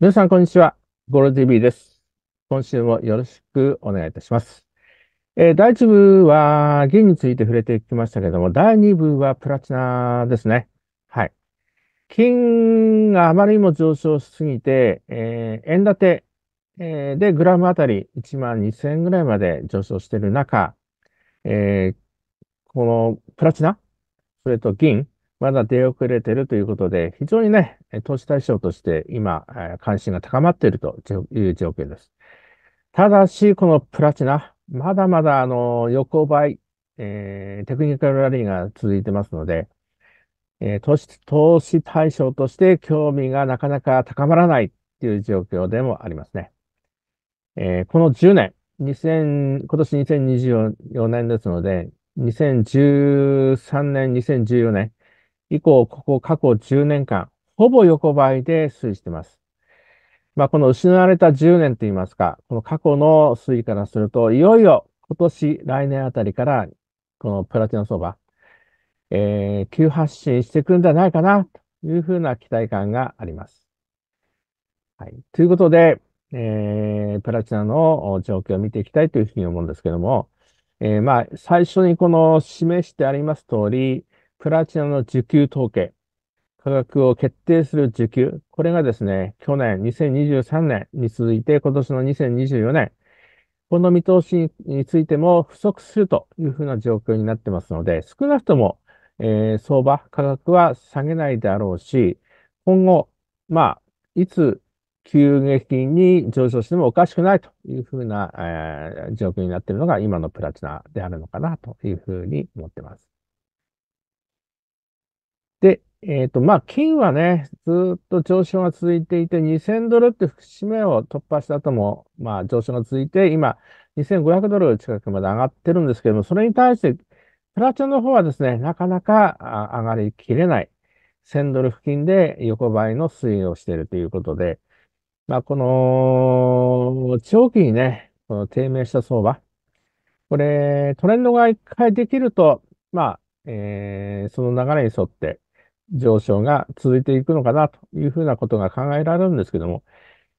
皆さん、こんにちは。ゴロ TV です。今週もよろしくお願いいたします。えー、第1部は銀について触れてきましたけども、第2部はプラチナですね。はい。金があまりにも上昇しすぎて、えー、円建て、えー、でグラムあたり1万2000円ぐらいまで上昇している中、えこのプラチナ、それと銀、まだ出遅れてるということで、非常にね、投資対象として今、関心が高まっているという状況です。ただし、このプラチナ、まだまだあの横ばい、えー、テクニカルラリーが続いてますので、えー、投資投資対象として興味がなかなか高まらないという状況でもありますね。えー、この10年、2000今年2024年ですので、2013年、2014年、以降、ここ過去10年間、ほぼ横ばいで推移しています。まあ、この失われた10年といいますか、この過去の推移からすると、いよいよ今年、来年あたりから、このプラチナ相場、えー、急発進してくるんじゃないかな、というふうな期待感があります。はい。ということで、えー、プラチナの状況を見ていきたいというふうに思うんですけども、えー、まあ、最初にこの示してあります通り、プラチナの需給統計、価格を決定する需給、これがですね、去年2023年に続いて今年の2024年、この見通しについても不足するというふうな状況になってますので、少なくとも、えー、相場、価格は下げないであろうし、今後、まあ、いつ急激に上昇してもおかしくないというふうな、えー、状況になっているのが今のプラチナであるのかなというふうに思っています。で、えっ、ー、と、まあ、金はね、ずっと上昇が続いていて、2000ドルって節目を突破した後も、まあ、上昇が続いて、今、2500ドル近くまで上がってるんですけども、それに対して、プラチナの方はですね、なかなか上がりきれない。1000ドル付近で横ばいの推移をしているということで、まあ、この、長期にね、この低迷した相場、これ、トレンドが一回できると、まあ、えー、その流れに沿って、上昇が続いていくのかなというふうなことが考えられるんですけども、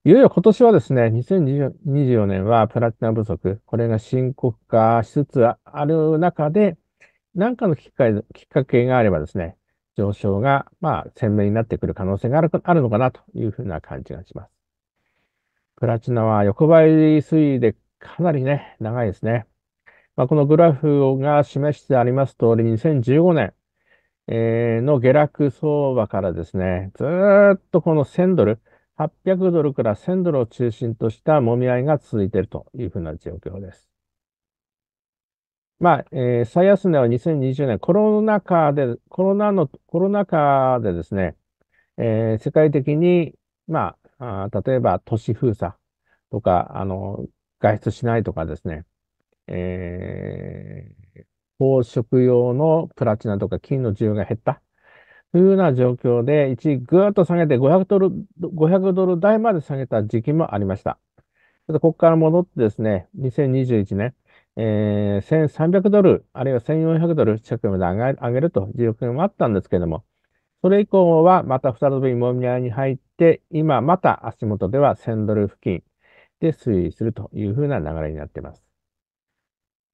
いよいよ今年はですね、2024年はプラチナ不足、これが深刻化しつつある中で、何かのきっかけがあればですね、上昇が、まあ、鮮明になってくる可能性があるあるのかなというふうな感じがします。プラチナは横ばい推移でかなりね、長いですね。まあ、このグラフが示してあります通り、2015年、えの下落相場からですね、ずっとこの1000ドル、800ドルから1000ドルを中心としたもみ合いが続いているというふうな状況です。まあ、えー、最安値は2020年、コロナ禍で、コロナの、コロナ禍でですね、えー、世界的に、まあ、あ例えば都市封鎖とか、あの、外出しないとかですね、えー、宝飾用のプラチナとか金の需要が減った。というような状況で、一時ぐーっと下げて500ドル、500ドル台まで下げた時期もありました。ここから戻ってですね、2021年、えー、1300ドル、あるいは1400ドル近くまで上げ上げるという状況もあったんですけれども、それ以降はまた再びモミニアに入って、今また足元では1000ドル付近で推移するというふうな流れになっています。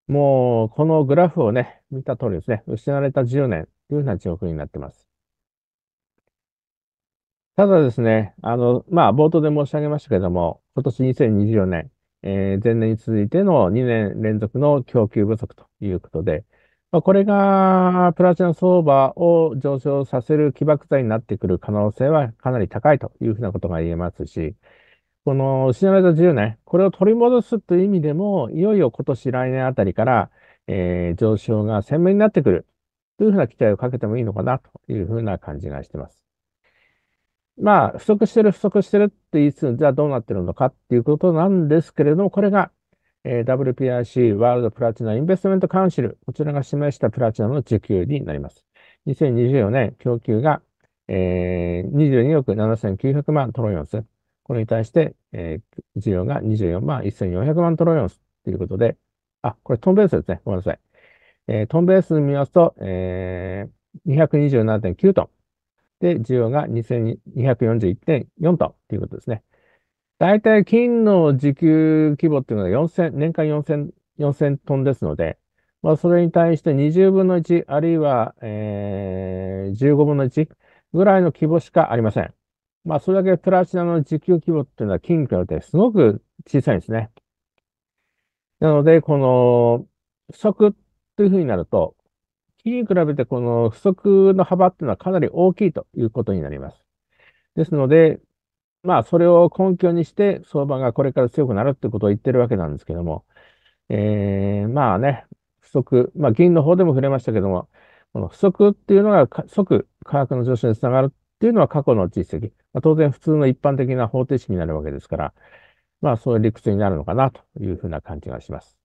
もう、このグラフをね、見た通りですね、失われた10年というような状況になっています。ただですね、あの、まあ、冒頭で申し上げましたけれども、今年2024年、えー、前年に続いての2年連続の供給不足ということで、まあ、これがプラチナ相場を上昇させる起爆剤になってくる可能性はかなり高いというふうなことが言えますし、この失われた10年、これを取り戻すという意味でも、いよいよ今年来年あたりから、えー、上昇が鮮明になってくるというふうな期待をかけてもいいのかなというふうな感じがしてます。まあ、不足してる、不足してるって言いつつ、じゃあどうなってるのかっていうことなんですけれども、これが、えー、WPIC、ワールドプラチナインベストメントカウンシル、こちらが示したプラチナの需給になります。2024年、供給が、えー、22億7900万トロイオンス。これに対して、えー、需要が24万1400万トロイオンスということで、あ、これトンベースですね。ごめんなさい。えー、トンベース見ますと、えー、227.9トン。で、需要が2241.4トンということですね。大体金の時給規模っていうのは4000、年間4000、4000トンですので、まあ、それに対して20分の1、あるいは、えー、15分の1ぐらいの規模しかありません。まあ、それだけプラチナの需給規模っていうのは金貨てすごく小さいんですね。なので、この不足というふうになると、金に比べてこの不足の幅っていうのはかなり大きいということになります。ですので、まあ、それを根拠にして相場がこれから強くなるってことを言ってるわけなんですけども、えー、まあね、不足、まあ、銀の方でも触れましたけども、この不足っていうのが即価格の上昇につながるっていうのは過去の実績。まあ、当然普通の一般的な方程式になるわけですから、まあそういう理屈になるのかなというふうな感じがします。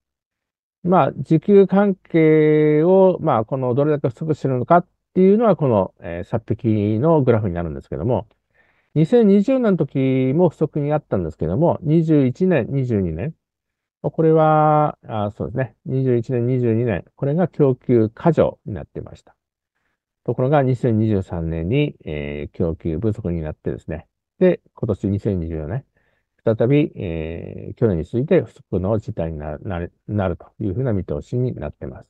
まあ時給関係を、まあこのどれだけ不足しているのかっていうのはこの、えー、殺壁のグラフになるんですけども、2020年の時も不足にあったんですけども、21年、22年、これは、あそうですね。21年、22年。これが供給過剰になっていました。ところが2023年に、えー、供給不足になってですね、で、今年2024年、再び、えー、去年に続いて不足の事態になるなるというふうな見通しになっています。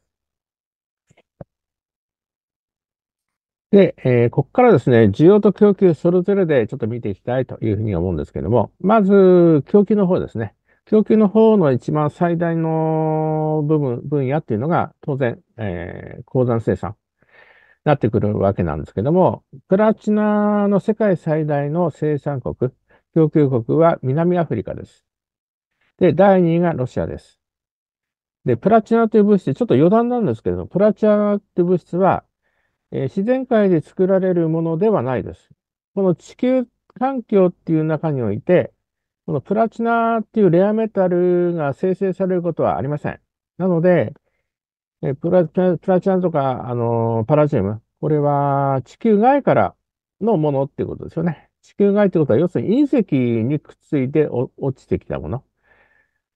で、えー、ここからですね、需要と供給それぞれでちょっと見ていきたいというふうに思うんですけども、まず、供給の方ですね。供給の方の一番最大の部分、分野っていうのが、当然、えー、鉱山生産なってくるわけなんですけども、プラチナの世界最大の生産国、供給国は南アフリカです。で、第2位がロシアです。で、プラチナという物質、ちょっと余談なんですけども、プラチナという物質は、えー、自然界で作られるものではないです。この地球環境っていう中において、このプラチナっていうレアメタルが生成されることはありません。なので、えプラ、プラチナとか、あのパラジウム。これは地球外からのものっていうことですよね。地球外ってことは、要するに隕石にくっついて落ちてきたもの。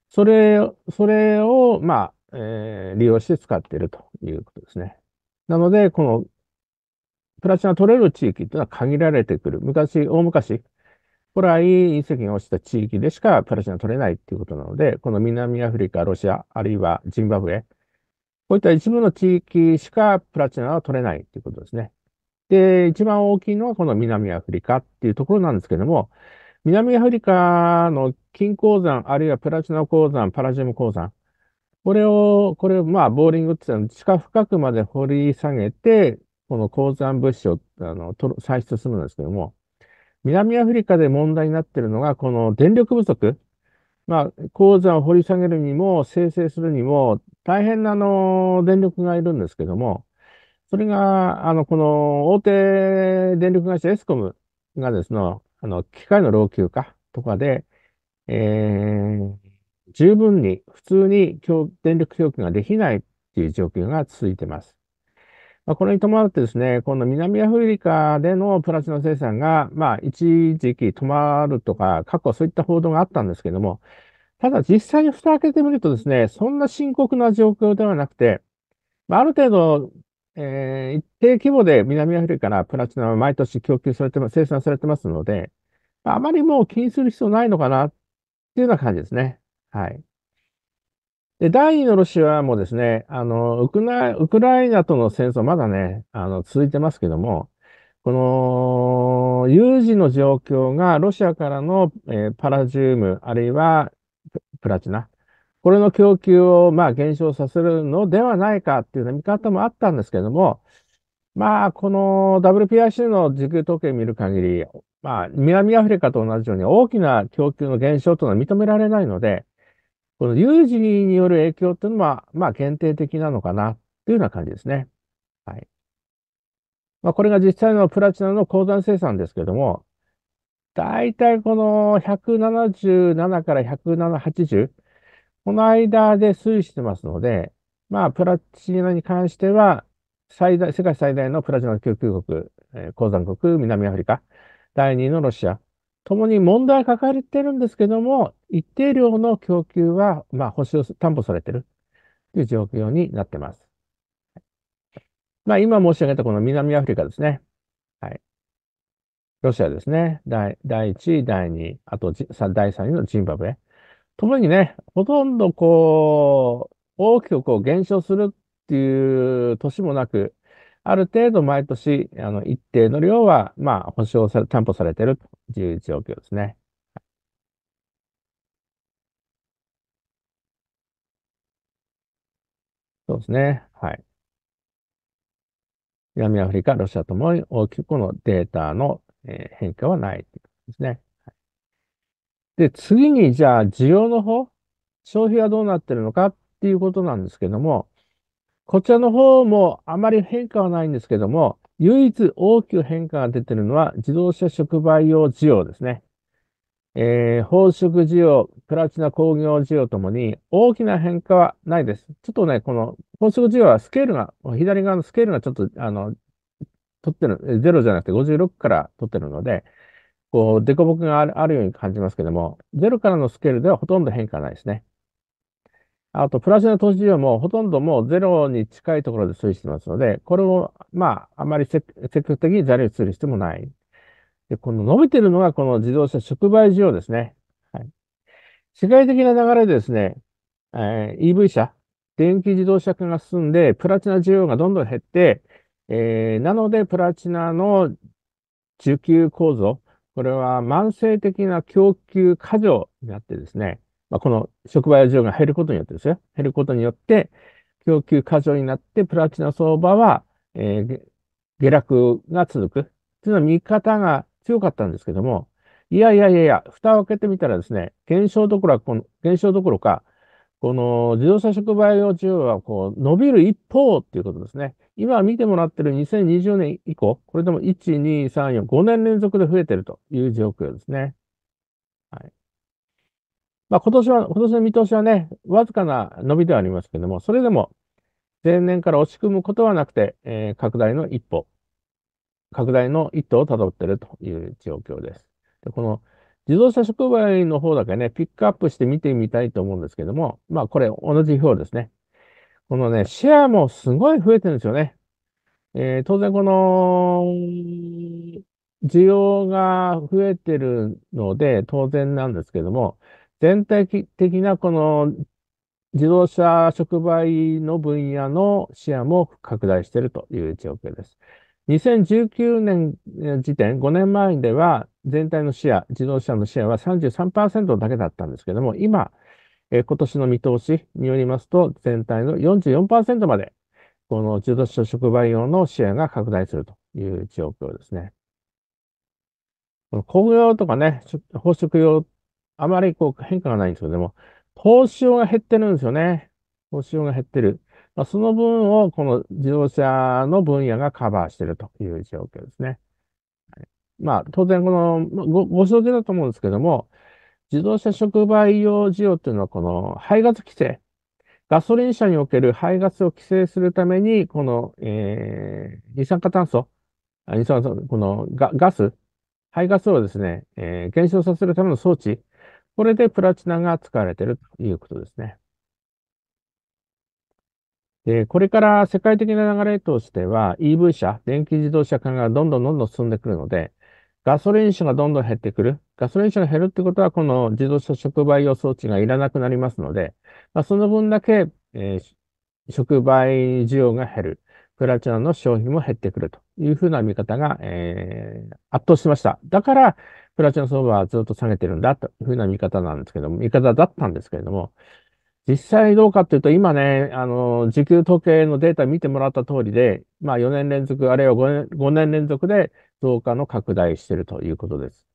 それ、それを、まあ、えー、利用して使っているということですね。なので、この、プラチナ取れる地域っていうのは限られてくる。昔、大昔、古来隕石が落ちた地域でしかプラチナ取れないっていうことなので、この南アフリカ、ロシア、あるいはジンバブエ、こういった一部の地域しかプラチナは取れないということですね。で、一番大きいのはこの南アフリカっていうところなんですけども、南アフリカの金鉱山、あるいはプラチナ鉱山、パラジウム鉱山、これを、これを、まあ、ボーリングって言ったら、地下深くまで掘り下げて、この鉱山物資を、あの、採出するんですけども、南アフリカで問題になっているのが、この電力不足。まあ、鉱山を掘り下げるにも、生成するにも、大変なあの電力がいるんですけども、それが、あの、この大手電力会社エスコムがですね、あの、機械の老朽化とかで、えー、十分に、普通に電力供給ができないっていう状況が続いてます。まあ、これに伴ってですね、この南アフリカでのプラチナ生産が、まあ、一時期止まるとか、過去そういった報道があったんですけども、ただ実際に蓋を開けてみるとですね、そんな深刻な状況ではなくて、まあ、ある程度、えー、一定規模で南アフリカからプラチナは毎年供給されて、生産されてますので、あまりもう気にする必要ないのかなっていうような感じですね。はい。で、第2のロシアもですね、あの、ウクライウクライナとの戦争、まだね、あの、続いてますけども、この、有事の状況がロシアからの、えー、パラジウム、あるいはプラチナ、これの供給を、まあ、減少させるのではないかっていう見方もあったんですけども、まあ、この WPIC の時空統計見る限り、まあ、南アフリカと同じように大きな供給の減少というのは認められないので、この有事による影響っていうのは、まあ、限定的なのかなというような感じですね。はい。まあ、これが実際のプラチナの鉱山生産ですけども、大体この177から180、この間で推移してますので、まあ、プラチナに関しては、最大、世界最大のプラチナ供給国、え鉱山国、南アフリカ、第2のロシア、ともに問題抱えてるんですけども、一定量の供給は、まあ、保守担保されてるという状況になってます。まあ、今申し上げたこの南アフリカですね。はい。ロシアですね。第第1位、第2位、あと第3位のジンバブエ。ともにね、ほとんどこう、大きくこう減少するっていう年もなく、ある程度毎年、あの、一定の量は、まあ、保証され、担保されているという状況ですね。そうですね。はい。南アフリカ、ロシアともに大きくこのデータの変化はないということですね。で、次にじゃあ需要の方、消費はどうなってるのかっていうことなんですけども、こちらの方もあまり変化はないんですけども、唯一大きく変化が出てるのは自動車触媒用需要ですね。えー、宝飾需要、プラチナ工業需要ともに大きな変化はないです。ちょっとね、この宝飾需要はスケールが、左側のスケールがちょっと、あの、取ってる、0じゃなくて56から取ってるので、こう、凸凹があるように感じますけども、0からのスケールではほとんど変化ないですね。あと、プラチナ投資要もほとんどもうゼロに近いところで推移してますので、これを、まあ、あまり積極的にザリュする必要もない。で、この伸びてるのがこの自動車触媒需要ですね。はい。世界的な流れでですね、えー、EV 車、電気自動車化が進んで、プラチナ需要がどんどん減って、えー、なので、プラチナの需給構造、これは慢性的な供給過剰になってですね、まあ、この触媒需要が減ることによってですね、減ることによって、供給過剰になって、プラチナ相場は、えー、下落が続く。というのは見方が強かったんですけども、いやいやいやいや、蓋を開けてみたらですね、減少どころこの減少どころか、この自動車触媒用需要はこう伸びる一方っていうことですね。今見てもらってる2020年以降、これでも1、2、3、4、5年連続で増えてるという状況ですね。まあ、今年は、今年の見通しはね、わずかな伸びではありますけども、それでも前年から押し込むことはなくて、えー、拡大の一歩、拡大の一途をたどっているという状況です。でこの自動車触媒の方だけね、ピックアップして見てみたいと思うんですけども、まあこれ同じ表ですね。このね、シェアもすごい増えてるんですよね。えー、当然この、需要が増えてるので当然なんですけども、全体的なこの自動車触媒の分野のシェアも拡大しているという状況です。2019年時点、5年前では全体のシェア、自動車のシェアは33%だけだったんですけども、今、え今年の見通しによりますと、全体の44%まで、この自動車触媒用のシェアが拡大するという状況ですね。この工業用とかね、宝飾用あまりこう変化がないんですけども、投資用が減ってるんですよね。投資用が減ってる。まあ、その分をこの自動車の分野がカバーしてるという状況ですね。はい、まあ、当然このご、ご承知だと思うんですけども、自動車触媒用需要というのはこの排ガス規制。ガソリン車における排ガスを規制するために、この、えー、二酸化炭素、あ二酸化炭素、このガガス、排ガスをですね、えー、減少させるための装置、これでプラチナが使われているということですね。で、これから世界的な流れとしては EV 車、電気自動車化がどんどんどんどん進んでくるので、ガソリン車がどんどん減ってくる。ガソリン車が減るってことは、この自動車触媒用装置がいらなくなりますので、まあ、その分だけ、えー、触媒需要が減る。プラチナの消費も減ってくるというふうな見方が、えー、圧倒しました。だから、プラチナ相場はずっと下げてるんだというふうな見方なんですけども、見方だったんですけれども、実際どうかというと、今ね、あの、時給時計のデータ見てもらった通りで、まあ4年連続、あるいは5年 ,5 年連続で増加の拡大しているということです。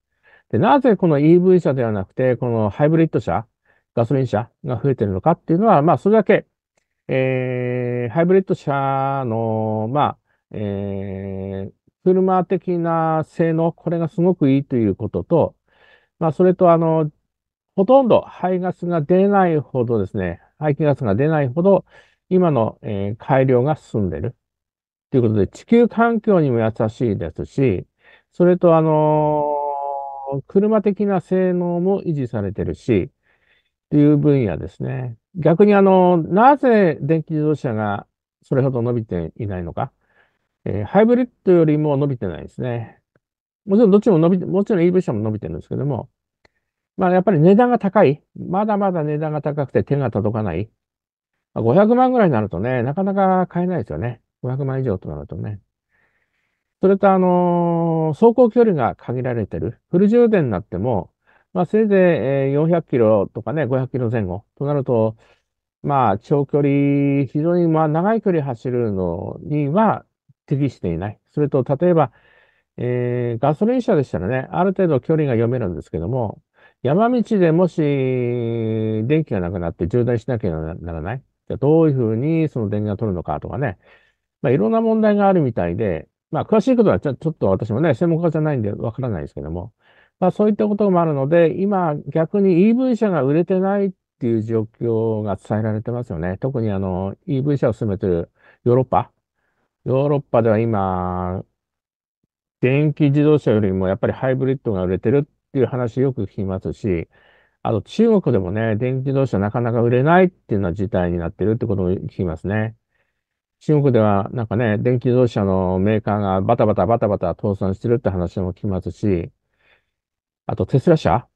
で、なぜこの EV 車ではなくて、このハイブリッド車、ガソリン車が増えてるのかっていうのは、まあそれだけえー、ハイブリッド車の、まあ、えー、車的な性能、これがすごくいいということと、まあ、それと、あの、ほとんど排ガスが出ないほどですね、排気ガスが出ないほど、今の、えー、改良が進んでる。ということで、地球環境にも優しいですし、それと、あのー、車的な性能も維持されてるし、っていう分野ですね。逆にあの、なぜ電気自動車がそれほど伸びていないのか。えー、ハイブリッドよりも伸びてないですね。もちろんどっちも伸びて、もちろん EV 車も伸びてるんですけども、まあやっぱり値段が高い。まだまだ値段が高くて手が届かない。500万ぐらいになるとね、なかなか買えないですよね。500万以上となるとね。それとあのー、走行距離が限られてる。フル充電になっても、まあ、せいぜい400キロとかね、500キロ前後となると、まあ、長距離、非常にまあ長い距離走るのには適していない。それと、例えば、えー、ガソリン車でしたらね、ある程度距離が読めるんですけども、山道でもし電気がなくなって充電しなければならない。じゃどういうふうにその電源を取るのかとかね、まあ、いろんな問題があるみたいで、まあ、詳しいことはちょちょっと私もね、専門家じゃないんでわからないですけども、まあ、そういったこともあるので、今、逆に EV 車が売れてないっていう状況が伝えられてますよね。特にあの EV 車を進めてるヨーロッパ。ヨーロッパでは今、電気自動車よりもやっぱりハイブリッドが売れてるっていう話よく聞きますし、あと中国でもね、電気自動車なかなか売れないっていうような事態になってるってことも聞きますね。中国ではなんかね、電気自動車のメーカーがバタバタバタバタ倒産してるって話も聞きますし、あとテスラ社、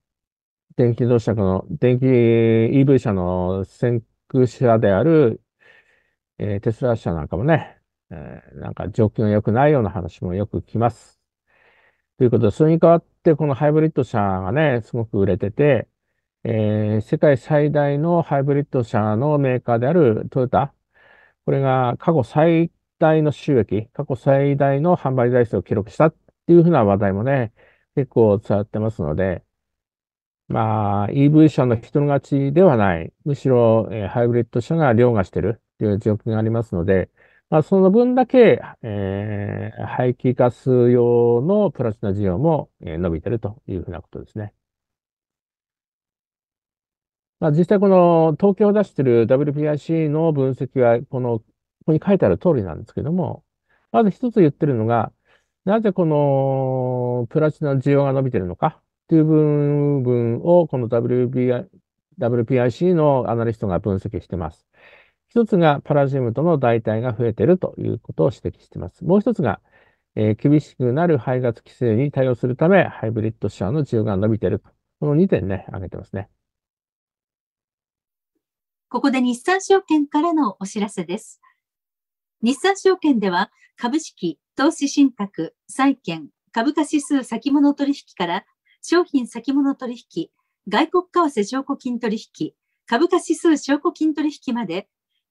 電気自動車の、電気 EV 車の先駆者である、えー、テスラ社なんかもね、えー、なんか状況が良くないような話もよく来ます。ということで、それに代わってこのハイブリッド車がね、すごく売れてて、えー、世界最大のハイブリッド車のメーカーであるトヨタ、これが過去最大の収益、過去最大の販売台数を記録したっていうふうな話題もね、結構伝わってますので、まあ、EV 車の人の勝ちではない。むしろ、えー、ハイブリッド車が凌駕してるという状況がありますので、まあ、その分だけ、えー、排気ガス用のプラチナ需要も、えー、伸びてるというふうなことですね。まあ、実際この統計を出している WPIC の分析は、この、ここに書いてある通りなんですけども、まず一つ言ってるのが、なぜこのプラチナの需要が伸びてるのかという部分をこの WBI WPIC のアナリストが分析してます。一つがパラジウムとの代替が増えてるということを指摘しています。もう一つが、えー、厳しくなる排ガス規制に対応するため、ハイブリッド車の需要が伸びているこの2点ね、挙げてますね。ここで日産証券からのお知らせです。日産証券では株式投資信託、債券、株価指数先物取引から商品先物取引、外国為替証拠金取引、株価指数証拠金取引まで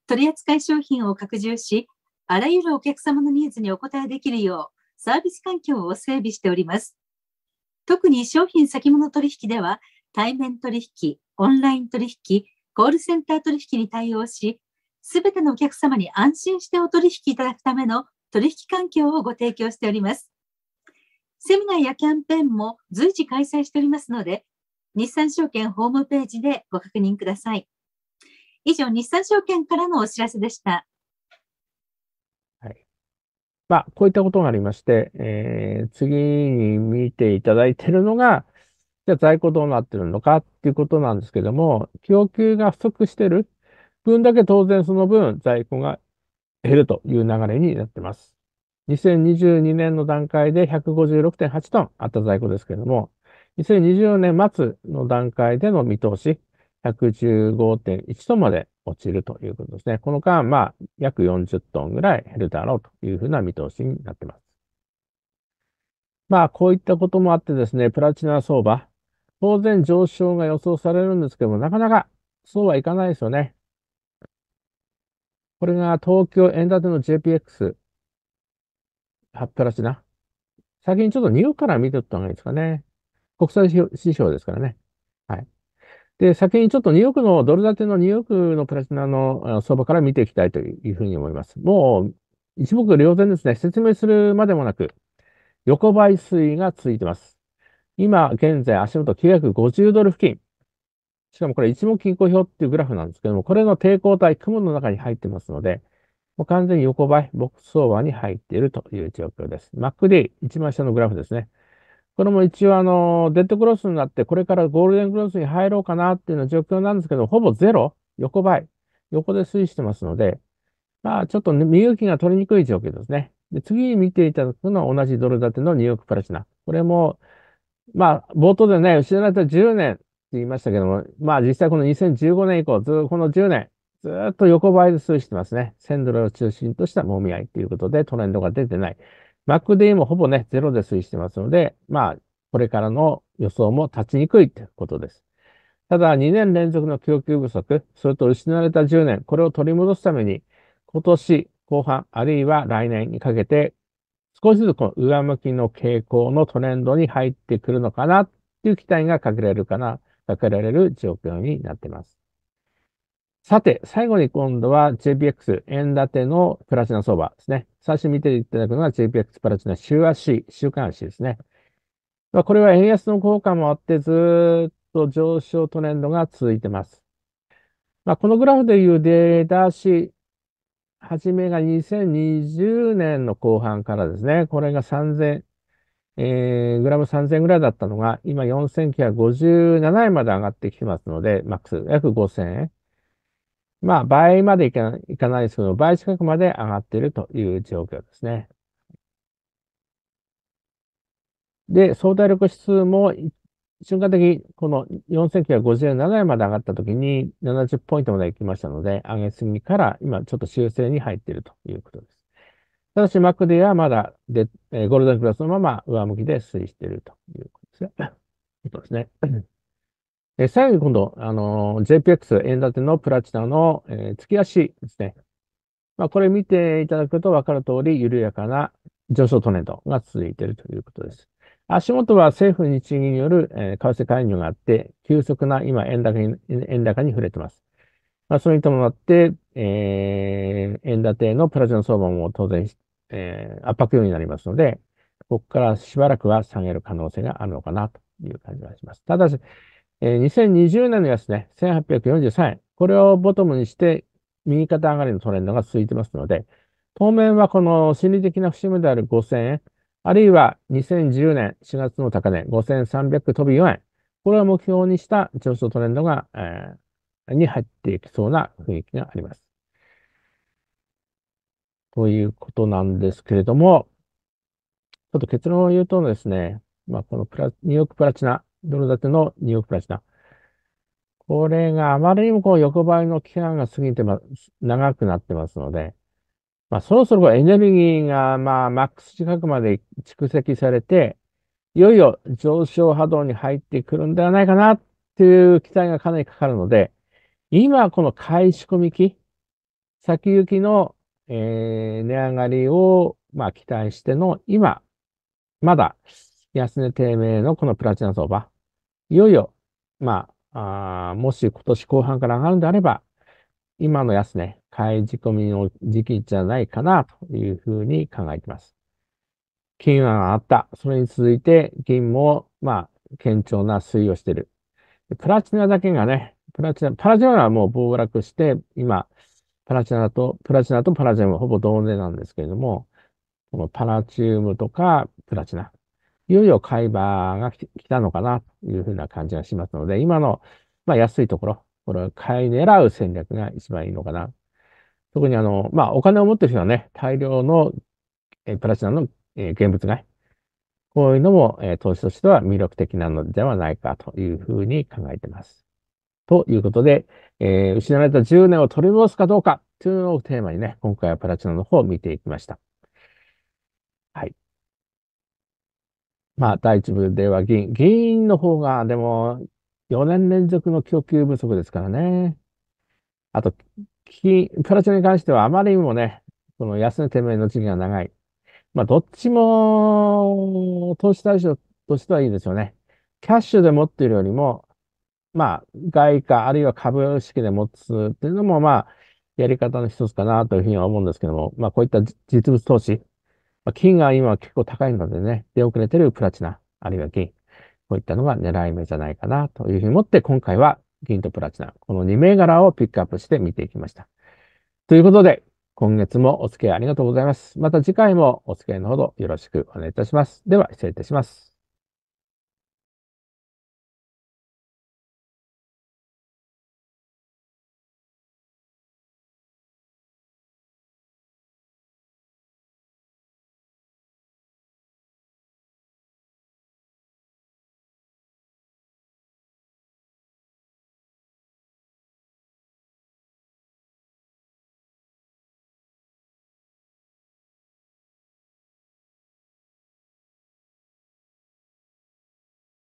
取扱商品を拡充し、あらゆるお客様のニーズにお応えできるようサービス環境を整備しております。特に商品先物取引では、対面取引、オンライン取引、コールセンター取引に対応し、すべてのお客様に安心してお取引いただくための取引環境をご提供しております。セミナーやキャンペーンも随時開催しておりますので、日産証券ホームページでご確認ください。以上、日産証券からのお知らせでした。はいまあ、こういったことがありまして、えー、次に見ていただいているのが、じゃあ在庫どうなってるのかっていうことなんですけども、供給が不足してる分だけ当然その分在庫が減るという流れになっています。2022年の段階で156.8トンあった在庫ですけれども、2024年末の段階での見通し、115.1トンまで落ちるということですね。この間、まあ、約40トンぐらい減るだろうというふうな見通しになっています。まあ、こういったこともあってですね、プラチナ相場、当然上昇が予想されるんですけども、なかなかそうはいかないですよね。これが東京円建ての JPX 発表らしいな。先にちょっと2から見ておった方がいいですかね。国際指標ですからね。はい。で、先にちょっとニューヨークの、ドル建てのニューヨークのプラチナの相場から見ていきたいというふうに思います。もう、一目瞭然ですね。説明するまでもなく、横ばい推移が続いてます。今、現在、足元950ドル付近。しかもこれ一目均衡表っていうグラフなんですけども、これの抵抗体、雲の中に入ってますので、もう完全に横ばい、ボックスオーバーに入っているという状況です。MacD、一番下のグラフですね。これも一応あの、デッドクロスになって、これからゴールデンクロスに入ろうかなっていうような状況なんですけど、ほぼゼロ、横ばい、横で推移してますので、まあちょっと身動きが取りにくい状況ですね。で、次に見ていただくのは同じドル建てのニューヨークプラチナ。これも、まあ冒頭でね、失われた10年、言いましたけども、まあ実際この2015年以降、ずこの10年、ずっと横ばいで推移してますね。1000ドルを中心としたもみ合いということでトレンドが出てない。MacD もほぼね、ゼロで推移してますので、まあ、これからの予想も立ちにくいということです。ただ、2年連続の供給不足、それと失われた10年、これを取り戻すために、今年後半、あるいは来年にかけて、少しずつこの上向きの傾向のトレンドに入ってくるのかなっていう期待がかけられるかなかけられる状況になっています。さて、最後に今度は JPX、円建てのプラチナ相場ですね。最初見ていただくのが JPX プラチナ週足、週間足ですね。まあ、これは円安の効果もあって、ずっと上昇トレンドが続いています。まあ、このグラフでいうデータ足、はじめが2020年の後半からですね、これが3000、えー、グラム3000ぐらいだったのが、今4957円まで上がってきてますので、マックス約5000円。まあ、倍までいかいかないですけど、倍近くまで上がっているという状況ですね。で、相対力指数も瞬間的にこの4957円まで上がった時に70ポイントまで行きましたので、上げすぎから今ちょっと修正に入っているということです。ただし、マクディはまだで、えー、ゴールデンクラスのまま上向きで推移しているということですね。えー、最後に今度、あのー、JPX、円建てのプラチナの、えー、月足ですね。まあ、これ見ていただくと分かる通り、緩やかな上昇トレンドが続いているということです。足元は政府日銀による、え為替介入があって、急速な今円高に、円高に触れてます。まあ、それに伴って、えー、円建てのプラチナ相場も当然、えー、圧迫要因になりますので、ここからしばらくは下げる可能性があるのかなという感じがします。ただし、えー、2020年の安値、ね、1843円、これをボトムにして、右肩上がりのトレンドが続いてますので、当面はこの心理的な節目である5000円、あるいは2010年4月の高値5300飛び4円、これを目標にした上昇トレンドが、えー、に入っていきそうな雰囲気があります。ということなんですけれども、ちょっと結論を言うとですね、まあ、このプラニューヨークプラチナ、ドル建てのニューヨークプラチナ。これがあまりにもこう横ばいの期間が過ぎてま、長くなってますので、まあ、そろそろエネルギーが、まあ、マックス近くまで蓄積されて、いよいよ上昇波動に入ってくるんではないかなっていう期待がかなりかかるので、今、この買い仕込み期、先行きの、えー、値上がりを、まあ、期待しての今、まだ安値低迷のこのプラチナ相場、いよいよ、まあ、あもし今年後半から上がるんであれば、今の安値、買い仕込みの時期じゃないかなというふうに考えています。金は上がった。それに続いて銀も、まあ、堅調な推移をしている。プラチナだけがね、プラチナ、プラチナはもう暴落して、今、プラチナと、プラチナとパラジウムはほぼ同値なんですけれども、このパラチウムとかプラチナ、いよいよ買い場が来たのかなというふうな感じがしますので、今の、まあ、安いところ、これを買い狙う戦略が一番いいのかな。特にあの、まあ、お金を持ってる人はね、大量のえプラチナの、え現物買い。こういうのも、え投資としては魅力的なのではないかというふうに考えています。ということで、えー、失われた10年を取り戻すかどうかというのをテーマにね、今回はプラチナの方を見ていきました。はい。まあ、第1部では議員、議員の方が、でも、4年連続の供給不足ですからね。あと、プラチナに関してはあまりにもね、この安値手前の時期が長い。まあ、どっちも、投資対象としてはいいですよね。キャッシュで持っているよりも、まあ、外貨あるいは株式で持つっていうのも、まあ、やり方の一つかなというふうには思うんですけども、まあ、こういった実物投資、まあ、金が今は結構高いのでね、出遅れてるプラチナ、あるいは銀、こういったのが狙い目じゃないかなというふうに思って、今回は銀とプラチナ、この2銘柄をピックアップして見ていきました。ということで、今月もお付き合いありがとうございます。また次回もお付き合いのほどよろしくお願いいたします。では、失礼いたします。